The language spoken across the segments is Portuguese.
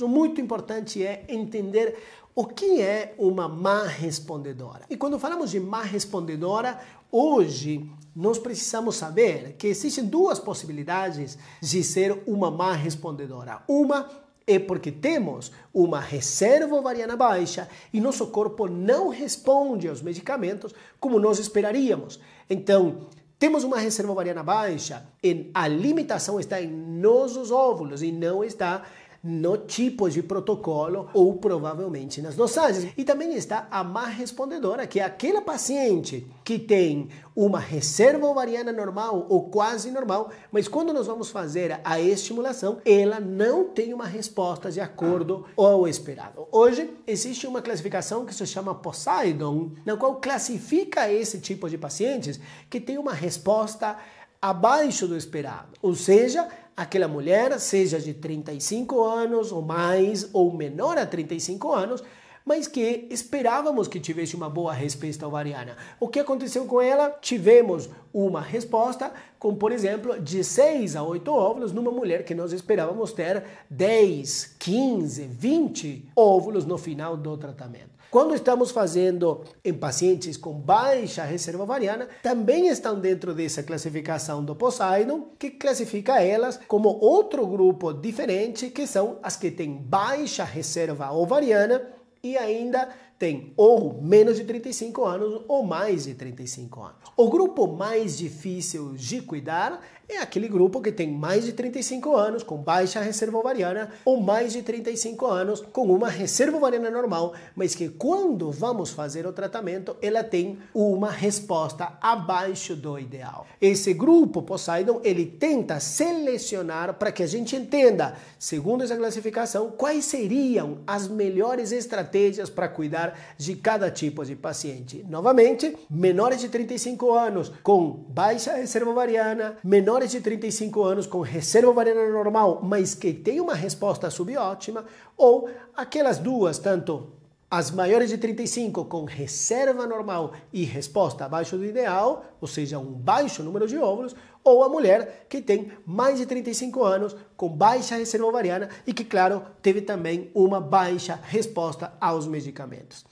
O muito importante é entender o que é uma má respondedora. E quando falamos de má respondedora, hoje nós precisamos saber que existem duas possibilidades de ser uma má respondedora. Uma é porque temos uma reserva ovariana baixa e nosso corpo não responde aos medicamentos como nós esperaríamos. Então, temos uma reserva ovariana baixa e a limitação está em nossos óvulos e não está no tipos de protocolo ou provavelmente nas dosagens. E também está a má respondedora, que é aquela paciente que tem uma reserva ovariana normal ou quase normal, mas quando nós vamos fazer a estimulação, ela não tem uma resposta de acordo ao esperado. Hoje existe uma classificação que se chama Poseidon, na qual classifica esse tipo de pacientes que tem uma resposta abaixo do esperado. Ou seja, aquela mulher, seja de 35 anos ou mais, ou menor a 35 anos, mas que esperávamos que tivesse uma boa resposta ovariana. O que aconteceu com ela? Tivemos uma resposta com, por exemplo, de 6 a 8 óvulos numa mulher que nós esperávamos ter 10, 15, 20 óvulos no final do tratamento. Quando estamos fazendo em pacientes com baixa reserva ovariana, também estão dentro dessa classificação do Poseidon, que classifica elas como outro grupo diferente, que são as que têm baixa reserva ovariana e ainda tem ou menos de 35 anos ou mais de 35 anos. O grupo mais difícil de cuidar é aquele grupo que tem mais de 35 anos com baixa reserva ovariana ou mais de 35 anos com uma reserva ovariana normal, mas que quando vamos fazer o tratamento, ela tem uma resposta abaixo do ideal. Esse grupo Poseidon, ele tenta selecionar para que a gente entenda, segundo essa classificação, quais seriam as melhores estratégias para cuidar de cada tipo de paciente. Novamente, menores de 35 anos com baixa reserva ovariana, menores senhores de 35 anos com reserva ovariana normal, mas que tem uma resposta subótima, ou aquelas duas, tanto as maiores de 35 com reserva normal e resposta abaixo do ideal, ou seja, um baixo número de óvulos, ou a mulher que tem mais de 35 anos com baixa reserva ovariana e que, claro, teve também uma baixa resposta aos medicamentos.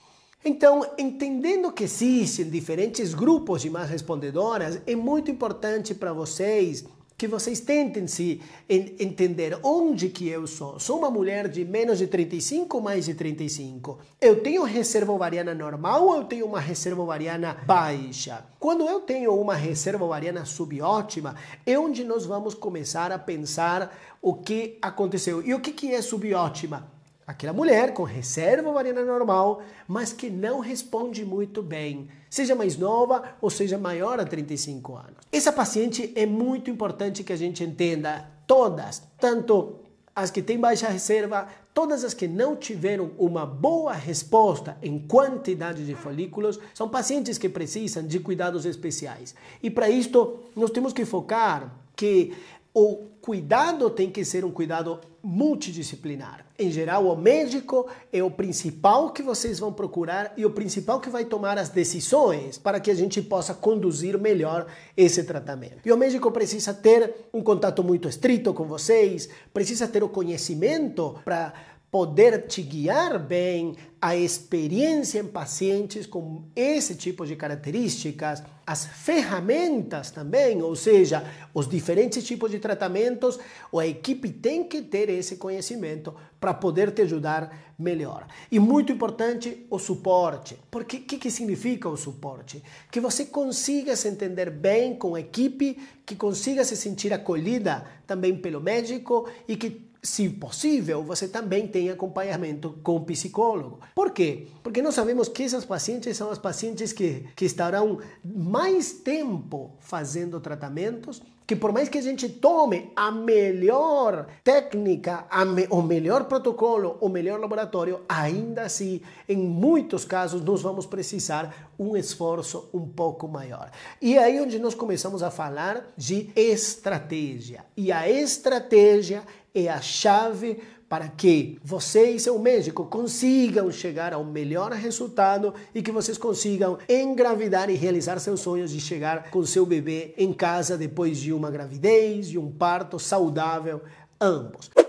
Então, entendendo que existem diferentes grupos de más respondedoras, é muito importante para vocês que vocês tentem se entender onde que eu sou. Sou uma mulher de menos de 35 ou mais de 35? Eu tenho reserva ovariana normal ou eu tenho uma reserva ovariana baixa? Quando eu tenho uma reserva ovariana subótima, é onde nós vamos começar a pensar o que aconteceu. E o que, que é subótima? Aquela mulher com reserva ovariana normal, mas que não responde muito bem, seja mais nova ou seja maior a 35 anos. Essa paciente é muito importante que a gente entenda todas, tanto as que têm baixa reserva, todas as que não tiveram uma boa resposta em quantidade de folículos, são pacientes que precisam de cuidados especiais. E para isto, nós temos que focar que o cuidado tem que ser um cuidado multidisciplinar. Em geral, o médico é o principal que vocês vão procurar e o principal que vai tomar as decisões para que a gente possa conduzir melhor esse tratamento. E o médico precisa ter um contato muito estrito com vocês, precisa ter o conhecimento para poder te guiar bem, a experiência em pacientes com esse tipo de características, as ferramentas também, ou seja, os diferentes tipos de tratamentos, a equipe tem que ter esse conhecimento para poder te ajudar melhor. E muito importante, o suporte. Porque o que, que significa o suporte? Que você consiga se entender bem com a equipe, que consiga se sentir acolhida também pelo médico e que se possível, você também tem acompanhamento com psicólogo. Por quê? Porque nós sabemos que essas pacientes são as pacientes que, que estarão mais tempo fazendo tratamentos que por mais que a gente tome a melhor técnica, a me, o melhor protocolo, o melhor laboratório, ainda assim, em muitos casos, nós vamos precisar um esforço um pouco maior. E aí onde nós começamos a falar de estratégia. E a estratégia é a chave para que você e seu médico consigam chegar ao melhor resultado e que vocês consigam engravidar e realizar seus sonhos de chegar com seu bebê em casa depois de uma gravidez, de um parto saudável, ambos.